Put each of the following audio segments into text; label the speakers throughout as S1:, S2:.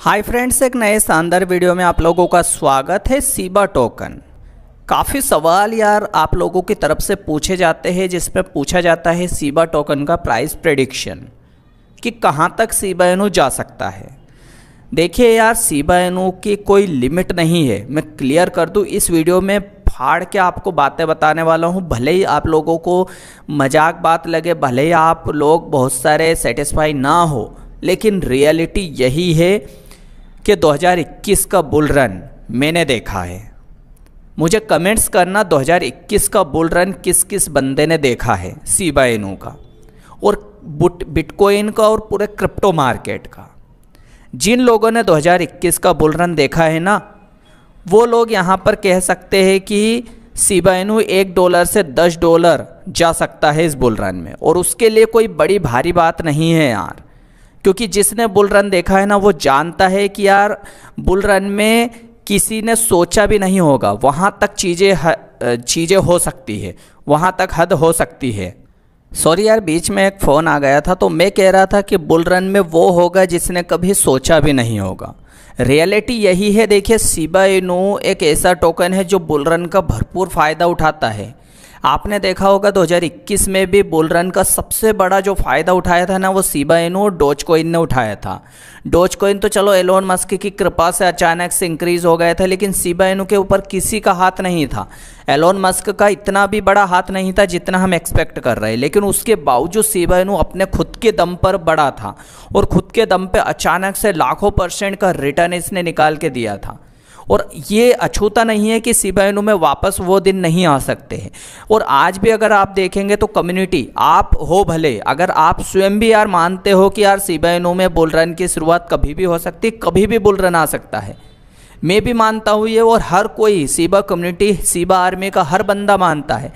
S1: hi friends एक नए शानदार वीडियो में आप लोगों का स्वागत है सीबा टोकन काफ़ी सवाल यार आप लोगों की तरफ से पूछे जाते हैं जिसमें पूछा जाता है सीबा टोकन का प्राइस प्रेडिक्शन कि कहाँ तक सीबा एनू जा सकता है देखिए यार सीबा एनू की कोई लिमिट नहीं है मैं क्लियर कर दूँ इस वीडियो में फाड़ के आपको बातें बताने वाला हूँ भले ही आप लोगों को मजाक बात लगे भले ही आप लोग बहुत सारे सेटिस्फाई ना हो लेकिन रियलिटी यही है कि 2021 का बुल रन मैंने देखा है मुझे कमेंट्स करना 2021 का बुल रन किस किस बंदे ने देखा है सीबा एनू का और बुट बिटकॉइन का और पूरे क्रिप्टो मार्केट का जिन लोगों ने 2021 का बुल रन देखा है ना वो लोग यहाँ पर कह सकते हैं कि एनू एक डॉलर से दस डॉलर जा सकता है इस बुल रन में और उसके लिए कोई बड़ी भारी बात नहीं है यार क्योंकि जिसने बुल रन देखा है ना वो जानता है कि यार बुल रन में किसी ने सोचा भी नहीं होगा वहाँ तक चीज़ें चीज़ें हो सकती है वहाँ तक हद हो सकती है सॉरी यार बीच में एक फ़ोन आ गया था तो मैं कह रहा था कि बुल रन में वो होगा जिसने कभी सोचा भी नहीं होगा रियलिटी यही है देखिए सीबा एक ऐसा टोकन है जो बुल रन का भरपूर फ़ायदा उठाता है आपने देखा होगा 2021 में भी बुल रन का सबसे बड़ा जो फ़ायदा उठाया था ना वो सीबा और डोज कोइन ने उठाया था डोज कोइन तो चलो एलोन मस्क की कृपा से अचानक से इंक्रीज़ हो गया था लेकिन सीबा इनू के ऊपर किसी का हाथ नहीं था एलोन मस्क का इतना भी बड़ा हाथ नहीं था जितना हम एक्सपेक्ट कर रहे हैं लेकिन उसके बावजूद सीबा इनू अपने खुद के दम पर बड़ा था और खुद के दम पर अचानक से लाखों परसेंट का रिटर्न इसने निकाल के दिया था और ये अछूता नहीं है कि सिपाहियों में वापस वो दिन नहीं आ सकते हैं और आज भी अगर आप देखेंगे तो कम्युनिटी आप हो भले अगर आप स्वयं भी यार मानते हो कि यार सिपाहियों में रन की शुरुआत कभी भी हो सकती कभी भी बुलरन आ सकता है मैं भी मानता हूँ ये और हर कोई सीबा कम्युनिटी सीबा आर्मी का हर बंदा मानता है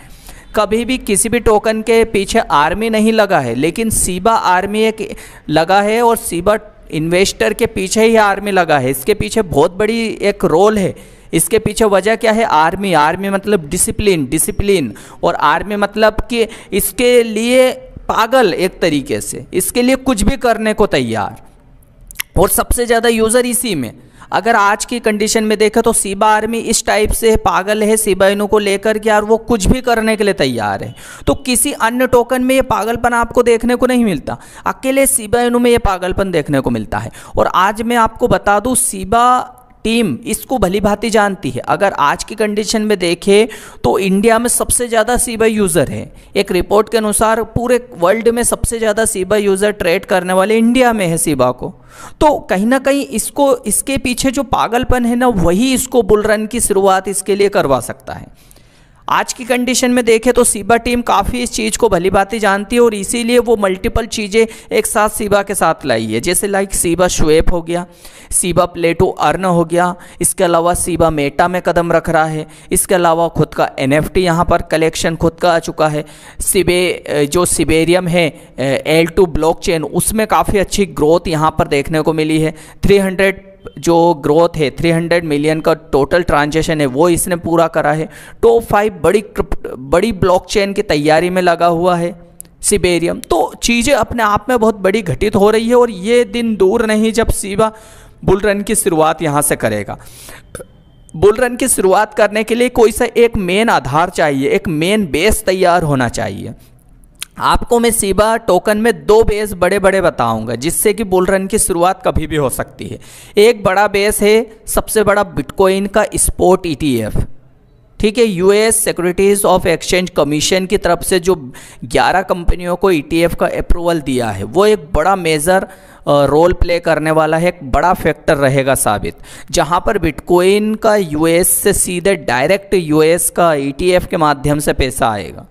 S1: कभी भी किसी भी टोकन के पीछे आर्मी नहीं लगा है लेकिन सीबा आर्मी एक लगा है और सीबा इन्वेस्टर के पीछे ही आर्मी लगा है इसके पीछे बहुत बड़ी एक रोल है इसके पीछे वजह क्या है आर्मी आर्मी मतलब डिसिप्लिन डिसिप्लिन और आर्मी मतलब कि इसके लिए पागल एक तरीके से इसके लिए कुछ भी करने को तैयार और सबसे ज़्यादा यूज़र इसी में अगर आज की कंडीशन में देखें तो सीबा आर्मी इस टाइप से पागल है सीबा को लेकर के यार वो कुछ भी करने के लिए तैयार है तो किसी अन्य टोकन में ये पागलपन आपको देखने को नहीं मिलता अकेले सीबा में ये पागलपन देखने को मिलता है और आज मैं आपको बता दूँ सीबा टीम इसको भली भांति जानती है अगर आज की कंडीशन में देखें तो इंडिया में सबसे ज़्यादा सीबाई यूज़र है एक रिपोर्ट के अनुसार पूरे वर्ल्ड में सबसे ज़्यादा सीबा यूज़र ट्रेड करने वाले इंडिया में है सीबा को तो कहीं ना कहीं इसको इसके पीछे जो पागलपन है ना वही इसको बुलरन की शुरुआत इसके लिए करवा सकता है आज की कंडीशन में देखें तो सीबा टीम काफ़ी इस चीज़ को भली भांति जानती है और इसीलिए वो मल्टीपल चीज़ें एक साथ सीबा के साथ लाई है जैसे लाइक सीबा श्वेप हो गया सीबा प्लेटो अर्न हो गया इसके अलावा सीबा मेटा में कदम रख रहा है इसके अलावा खुद का एन एफ टी यहाँ पर कलेक्शन खुद का आ चुका है सिबे जो सिबेरियम है एल टू ब्लॉक चेन उसमें काफ़ी अच्छी ग्रोथ यहाँ पर देखने को मिली है थ्री हंड्रेड जो ग्रोथ है 300 मिलियन का टोटल ट्रांजेक्शन है वो इसने पूरा करा है टॉप फाइव बड़ी बड़ी ब्लॉकचेन की तैयारी में लगा हुआ है सिबेरियम तो चीज़ें अपने आप में बहुत बड़ी घटित हो रही है और ये दिन दूर नहीं जब सिवा बुल रन की शुरुआत यहाँ से करेगा बुल रन की शुरुआत करने के लिए कोई सा एक मेन आधार चाहिए एक मेन बेस तैयार होना चाहिए आपको मैं सीबा टोकन में दो बेस बड़े बड़े बताऊंगा जिससे कि बुल रन की शुरुआत कभी भी हो सकती है एक बड़ा बेस है सबसे बड़ा बिटकॉइन का स्पोर्ट ईटीएफ e ठीक है US securities of exchange commission की तरफ से जो 11 कंपनियों को ईटीएफ e का अप्रूवल दिया है वो एक बड़ा मेजर रोल प्ले करने वाला है एक बड़ा फैक्टर रहेगा साबित जहां पर बिटकॉइन का यूएस से सीधे डायरेक्ट यूएस का ईटीएफ e के माध्यम से पैसा आएगा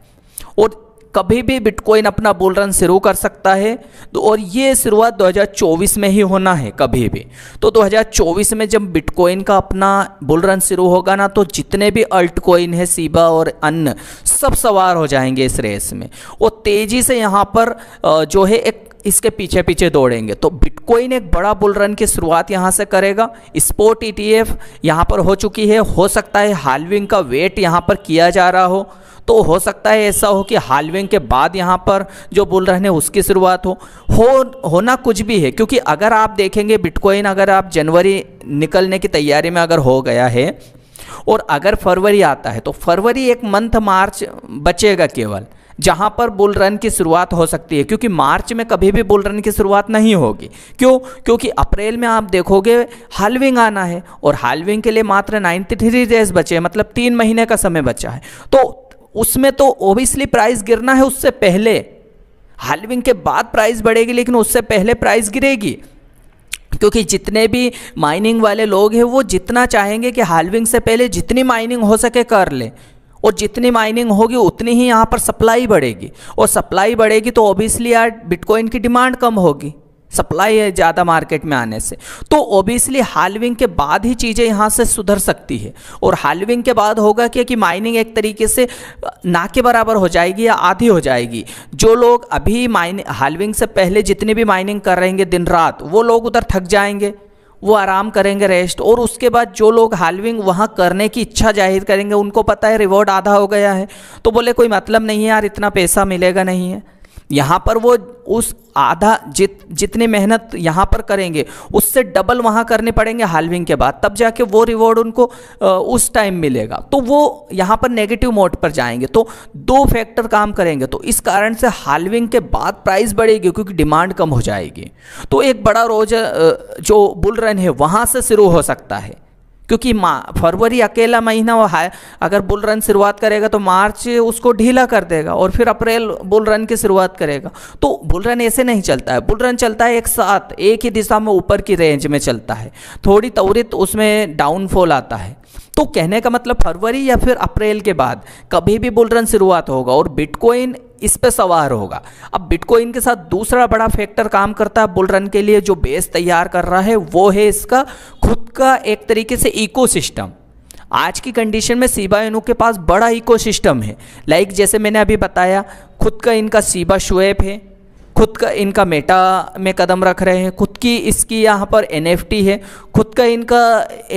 S1: और कभी भी बिटकॉइन अपना बुल रन शुरू कर सकता है तो और ये शुरुआत 2024 में ही होना है कभी भी तो 2024 में जब बिटकॉइन का अपना बुल रन शुरू होगा ना तो जितने भी अल्ट है सीबा और अन्य सब सवार हो जाएंगे इस रेस में वो तेज़ी से यहाँ पर जो है एक इसके पीछे पीछे दौड़ेंगे तो बिटकॉइन एक बड़ा बुल रन की शुरुआत यहाँ से करेगा स्पोर्ट ईटीएफ e यहाँ पर हो चुकी है हो सकता है हालविंग का वेट यहाँ पर किया जा रहा हो तो हो सकता है ऐसा हो कि हालविंग के बाद यहाँ पर जो बोल रहे हैं उसकी शुरुआत हो हो होना कुछ भी है क्योंकि अगर आप देखेंगे बिटकॉइन अगर आप जनवरी निकलने की तैयारी में अगर हो गया है और अगर फरवरी आता है तो फरवरी एक मंथ मार्च बचेगा केवल जहां पर बुल रन की शुरुआत हो सकती है क्योंकि मार्च में कभी भी बुल रन की शुरुआत नहीं होगी क्यों क्योंकि अप्रैल में आप देखोगे हालविंग आना है और हालविंग के लिए मात्र 93 डेज बचे हैं मतलब तीन महीने का समय बचा है तो उसमें तो ओबियसली प्राइस गिरना है उससे पहले हालविंग के बाद प्राइस बढ़ेगी लेकिन उससे पहले प्राइस गिरेगी क्योंकि जितने भी माइनिंग वाले लोग हैं वो जितना चाहेंगे कि हालविंग से पहले जितनी माइनिंग हो सके कर लें और जितनी माइनिंग होगी उतनी ही यहाँ पर सप्लाई बढ़ेगी और सप्लाई बढ़ेगी तो ऑब्वियसली यार बिटकॉइन की डिमांड कम होगी सप्लाई है ज़्यादा मार्केट में आने से तो ओबियसली हालविंग के बाद ही चीज़ें यहाँ से सुधर सकती है और हालविंग के बाद होगा क्या कि माइनिंग एक तरीके से ना के बराबर हो जाएगी या आधी हो जाएगी जो लोग अभी माइन हालविंग से पहले जितनी भी माइनिंग कर रहेंगे दिन रात वो लोग उधर थक जाएंगे वो आराम करेंगे रेस्ट और उसके बाद जो लोग हालविंग वहाँ करने की इच्छा जाहिर करेंगे उनको पता है रिवॉर्ड आधा हो गया है तो बोले कोई मतलब नहीं है यार इतना पैसा मिलेगा नहीं है यहाँ पर वो उस आधा जित जितनी मेहनत यहाँ पर करेंगे उससे डबल वहाँ करने पड़ेंगे हालविंग के बाद तब जाके वो रिवॉर्ड उनको उस टाइम मिलेगा तो वो यहाँ पर नेगेटिव मोड पर जाएंगे तो दो फैक्टर काम करेंगे तो इस कारण से हालविंग के बाद प्राइस बढ़ेगी क्योंकि डिमांड कम हो जाएगी तो एक बड़ा रोज जो बुल रन है वहाँ से शुरू हो सकता है क्योंकि फरवरी अकेला महीना वो है अगर बुल रन शुरुआत करेगा तो मार्च उसको ढीला कर देगा और फिर अप्रैल बुल रन की शुरुआत करेगा तो बुल रन ऐसे नहीं चलता है बुल रन चलता है एक साथ एक ही दिशा में ऊपर की रेंज में चलता है थोड़ी त्वरित उसमें डाउनफॉल आता है तो कहने का मतलब फरवरी या फिर अप्रैल के बाद कभी भी बुल रन शुरुआत होगा और बिटकॉइन इस पे सवार होगा अब बिटकॉइन के साथ दूसरा बड़ा फैक्टर काम करता है बुल रन के लिए जो बेस तैयार कर रहा है वो है इसका खुद का एक तरीके से इकोसिस्टम आज की कंडीशन में सीबा इनू के पास बड़ा इकोसिस्टम है लाइक जैसे मैंने अभी बताया खुद का इनका सीबा शुएप है खुद का इनका मेटा में कदम रख रहे हैं खुद की इसकी यहाँ पर एन है खुद का इनका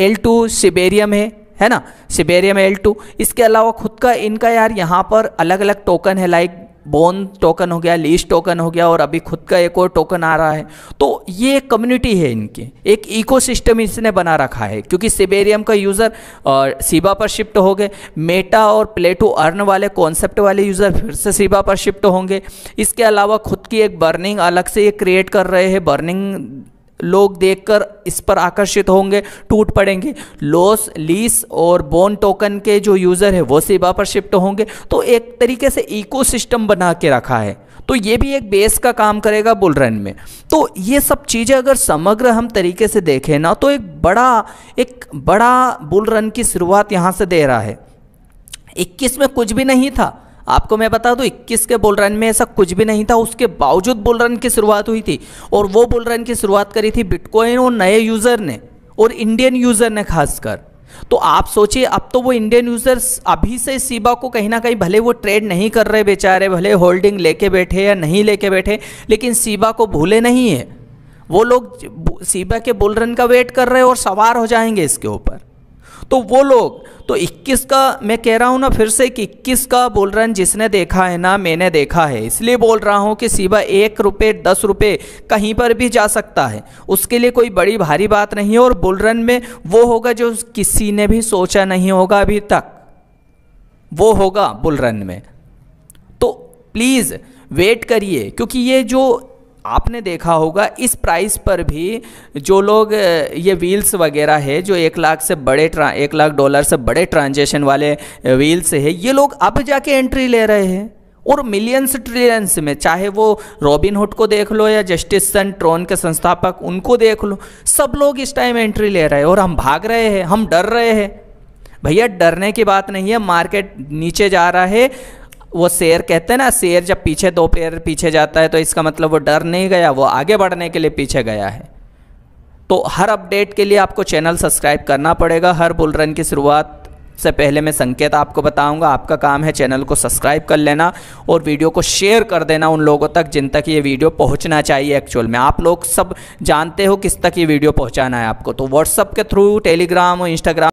S1: एल टू सिबेरियम है है ना सिबेरियम एल टू इसके अलावा खुद का इनका यार यहाँ पर अलग अलग टोकन है लाइक बोन टोकन हो गया लीज टोकन हो गया और अभी खुद का एक और टोकन आ रहा है तो ये एक कम्युनिटी है इनकी एक इकोसिस्टम इसने बना रखा है क्योंकि सिबेरियम का यूज़र सीबा पर शिफ्ट हो गए मेटा और प्लेटो अर्न वाले कॉन्सेप्ट वाले यूज़र फिर से सीबा पर शिफ्ट होंगे इसके अलावा खुद की एक बर्निंग अलग से ये क्रिएट कर रहे हैं बर्निंग लोग देखकर इस पर आकर्षित होंगे टूट पड़ेंगे लॉस लीस और बोन टोकन के जो यूज़र है वो सेवा पर शिफ्ट होंगे तो एक तरीके से इकोसिस्टम बना के रखा है तो ये भी एक बेस का काम करेगा बुल रन में तो ये सब चीज़ें अगर समग्र हम तरीके से देखें ना तो एक बड़ा एक बड़ा बुल रन की शुरुआत यहाँ से दे रहा है 21 में कुछ भी नहीं था आपको मैं बता दूं इक्कीस के बोल रन में ऐसा कुछ भी नहीं था उसके बावजूद बोल रन की शुरुआत हुई थी और वो बोल रन की शुरुआत करी थी बिटकॉइन और नए यूज़र ने और इंडियन यूज़र ने खासकर तो आप सोचिए अब तो वो इंडियन यूज़र्स अभी से सीबा को कहीं ना कहीं भले वो ट्रेड नहीं कर रहे बेचारे भले होल्डिंग लेके बैठे या नहीं लेके बैठे लेकिन सीबा को भूले नहीं है वो लोग सीबा के बोल रन का वेट कर रहे हैं और सवार हो जाएंगे इसके ऊपर तो वो लोग तो 21 का मैं कह रहा हूँ ना फिर से कि 21 का बोल रहे हैं जिसने देखा है ना मैंने देखा है इसलिए बोल रहा हूँ कि सीबा एक रुपये दस रुपये कहीं पर भी जा सकता है उसके लिए कोई बड़ी भारी बात नहीं है और बुलरन में वो होगा जो किसी ने भी सोचा नहीं होगा अभी तक वो होगा बुलरन में तो प्लीज़ वेट करिए क्योंकि ये जो आपने देखा होगा इस प्राइस पर भी जो लोग ये व्हील्स वगैरह है जो एक लाख से बड़े ट्रा एक लाख डॉलर से बड़े ट्रांजेक्शन वाले व्हील्स है ये लोग अब जाके एंट्री ले रहे हैं और मिलियंस ट्रिलियंस में चाहे वो रॉबिन हुड को देख लो या जस्टिस सन ट्रोन के संस्थापक उनको देख लो सब लोग इस टाइम एंट्री ले रहे हैं और हम भाग रहे हैं हम डर रहे हैं भैया डरने की बात नहीं है मार्केट नीचे जा रहा है वो शेर कहते हैं ना शेर जब पीछे दो पैर पीछे जाता है तो इसका मतलब वो डर नहीं गया वो आगे बढ़ने के लिए पीछे गया है तो हर अपडेट के लिए आपको चैनल सब्सक्राइब करना पड़ेगा हर बुलरन की शुरुआत से पहले मैं संकेत आपको बताऊंगा आपका काम है चैनल को सब्सक्राइब कर लेना और वीडियो को शेयर कर देना उन लोगों तक जिन तक ये वीडियो पहुंचना चाहिए एक्चुअल में आप लोग सब जानते हो किस तक ये वीडियो पहुंचाना है आपको तो व्हाट्सअप के थ्रू टेलीग्राम और इंस्टाग्राम